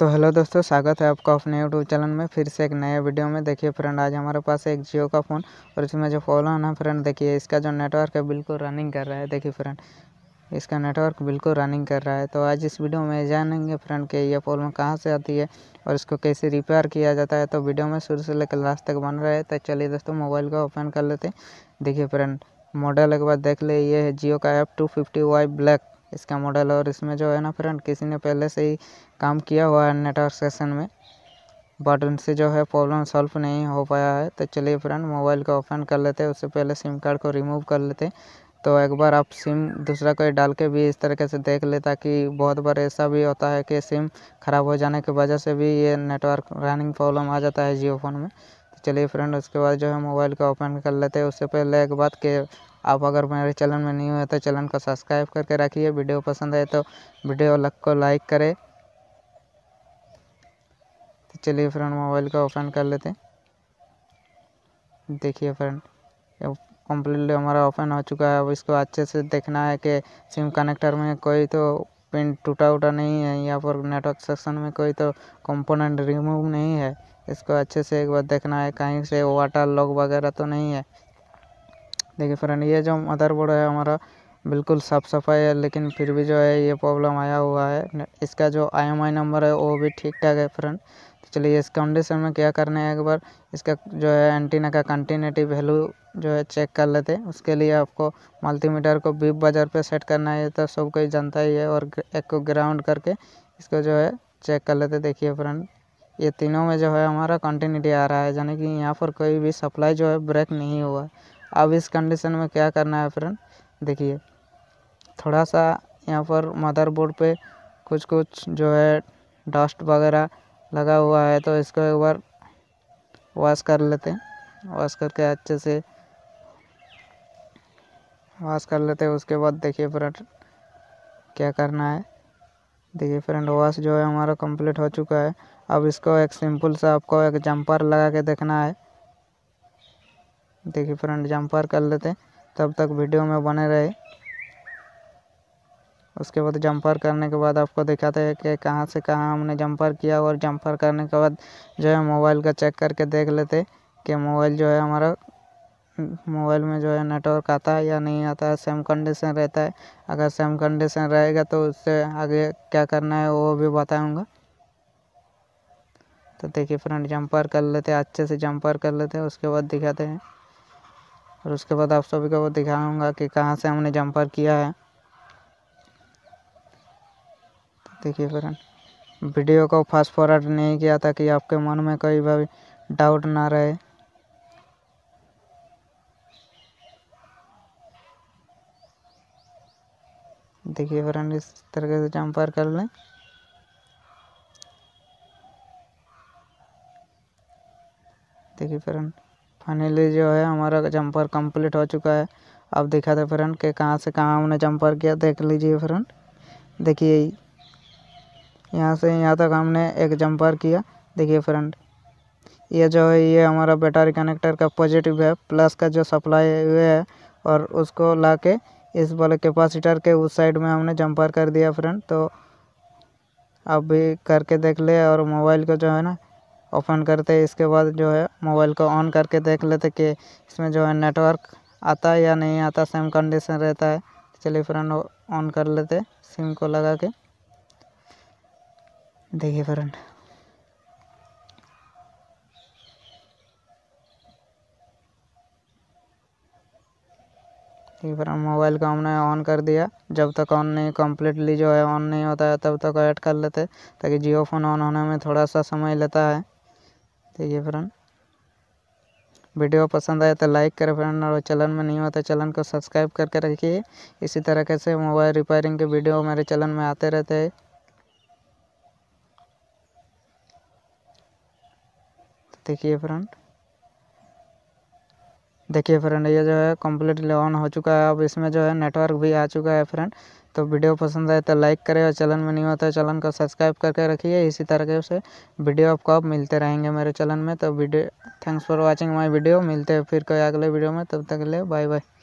तो हेलो दोस्तों स्वागत है आपका अपने यूट्यूब चैनल में फिर से एक नए वीडियो में देखिए फ्रेंड आज हमारे पास एक जियो का फ़ोन और इसमें जो फॉलो है ना फ्रेंड देखिए इसका जो नेटवर्क है बिल्कुल रनिंग कर रहा है देखिए फ्रेंड इसका नेटवर्क बिल्कुल रनिंग कर रहा है तो आज इस वीडियो में जानेंगे फ्रेंड कि ये प्रॉब्लम कहाँ से आती है और इसको कैसे रिपेयर किया जाता है तो वीडियो में शुरू से लेकर लास्ट तक बन रहा है तो चलिए दोस्तों मोबाइल का ओपन कर लेते हैं देखिए फ्रेंड मॉडल एक बार देख ले ये है जियो का F two fifty Y black इसका मॉडल और इसमें जो है ना फ्रेंड किसी ने पहले से ही काम किया हुआ है नेटवर्क सेशन में बट उनसे जो है प्रॉब्लम सॉल्व नहीं हो पाया है तो चलिए फ्रेंड मोबाइल को ओपन कर लेते हैं उससे पहले सिम कार्ड को रिमूव कर लेते तो एक बार आप सिम दूसरा कोई डाल के भी इस तरीके से देख ले ताकि बहुत बार ऐसा भी होता है कि सिम ख़राब हो जाने की वजह से भी ये नेटवर्क रनिंग प्रॉब्लम आ जाता है जियो फ़ोन में तो चलिए फ्रेंड उसके बाद जो है मोबाइल का ओपन कर लेते हैं उससे पहले एक बात कि आप अगर मेरे चैनल में नहीं हुए तो चैनल को सब्सक्राइब करके रखिए वीडियो पसंद आए तो वीडियो लग को लाइक करें तो चलिए फ्रेंड मोबाइल का ओपन कर लेते हैं देखिए फ्रेंड कम्प्लीटली हमारा ओपन हो चुका है अब इसको अच्छे से देखना है कि सिम कनेक्टर में कोई तो पिन टूटा उटा नहीं है या फिर नेटवर्क सेक्शन में कोई तो कंपोनेंट रिमूव नहीं है इसको अच्छे से एक बार देखना है कहीं से वाटर लॉक वगैरह तो नहीं है देखिए फ्रेंड ये जो मदरबोर्ड है हमारा बिल्कुल साफ सफाई है लेकिन फिर भी जो है ये प्रॉब्लम आया हुआ है इसका जो आई नंबर है वो भी ठीक ठाक है फ्रेंड तो चलिए इस कंडीशन में क्या करना है एक बार इसका जो है एंटीना का कंटिन्यूटी वैल्यू जो है चेक कर लेते हैं उसके लिए आपको मल्टीमीटर को बीप बाज़ार पे सेट करना है तो सब कोई जानता ही है और एक को ग्राउंड करके इसको जो है चेक कर लेते देखिए फ्रेंड ये तीनों में जो है हमारा कंटिन्यूटी आ रहा है यानी कि यहाँ पर कोई भी सप्लाई जो है ब्रेक नहीं हुआ अब इस कंडीशन में क्या करना है फ्रेंड देखिए थोड़ा सा यहाँ पर मदरबोर्ड पे कुछ कुछ जो है डस्ट वगैरह लगा हुआ है तो इसको एक बार वॉश कर लेते हैं वॉश करके अच्छे से वॉश कर लेते हैं उसके बाद देखिए फ्रेंड क्या करना है देखिए फ्रेंड वॉश जो है हमारा कंप्लीट हो चुका है अब इसको एक सिंपल सा आपको एक जंपर लगा के देखना है देखिए फ्रेंड जंपर कर लेते तब तक वीडियो में बने रहे उसके बाद जंपर करने के बाद आपको दिखाते हैं कि कहाँ से कहाँ हमने जंपर किया और जंपर करने के बाद जो है मोबाइल का चेक करके देख लेते कि मोबाइल जो है हमारा मोबाइल में जो है नेटवर्क आता है या नहीं आता है सेम कंडीशन रहता है अगर सेम कंडीशन रहेगा तो उससे आगे क्या करना है वो भी बताऊँगा तो देखिए फ्रेंड जंपर कर लेते हैं अच्छे से जंपर कर लेते हैं उसके बाद दिखाते हैं और उसके बाद आप सभी को दिखाऊंगा कि कहाँ से हमने जंपर किया है तो देखिए फ्रेंड वीडियो को फास्ट फॉरवर्ड नहीं किया था कि आपके मन में कोई भी डाउट ना रहे देखिए फ्रेंड इस तरीके से जंपर कर लें देखिए फ्रेंड फाइनली जो है हमारा जंपर कंप्लीट हो चुका है अब दिखा दे फ्रेंड के कहाँ से कहाँ हमने जंपर किया देख लीजिए फ्रेंड देखिए यहाँ से यहाँ तक हमने एक जंपर किया देखिए फ्रेंड ये जो है ये हमारा बैटरी कनेक्टर का पॉजिटिव है प्लस का जो सप्लाई हुए है और उसको ला के इस वाले कैपेसिटर के उस साइड में हमने जंपर कर दिया फ्रेंड तो अब भी करके देख ले और मोबाइल को जो है ना ओपन करते हैं इसके बाद जो है मोबाइल को ऑन करके देख लेते कि इसमें जो है नेटवर्क आता है या नहीं आता सेम कंडीशन रहता है चलिए फ्रेंड ऑन कर लेते सिम को लगा के देखिए फ्रेंड ठीक फिर फ्रेंड मोबाइल को हमने ऑन कर दिया जब तक ऑन नहीं कम्प्लीटली जो है ऑन नहीं होता है तब तक ऐड कर लेते ताकि जियो फ़ोन ऑन होने में थोड़ा सा समय लेता है ठीक फ्रेंड वीडियो पसंद आए तो लाइक करें फ्रेंड और चैनल में नहीं होता तो चैनल को सब्सक्राइब करके रखिए इसी तरह से मोबाइल रिपेयरिंग के वीडियो मेरे चैनल में आते रहते हैं देखिए फ्रेंड देखिए फ्रेंड ये जो है कम्प्लीटली ऑन हो चुका है अब इसमें जो है नेटवर्क भी आ चुका है फ्रेंड तो वीडियो पसंद आए तो लाइक करें और चैनल में नहीं होता है चैनल को सब्सक्राइब करके रखिए इसी तरह से वीडियो आपको आप मिलते रहेंगे मेरे चैनल में तो video thanks for watching my video मिलते हैं फिर कोई अगले वीडियो में तब तक के लिए बाय बाय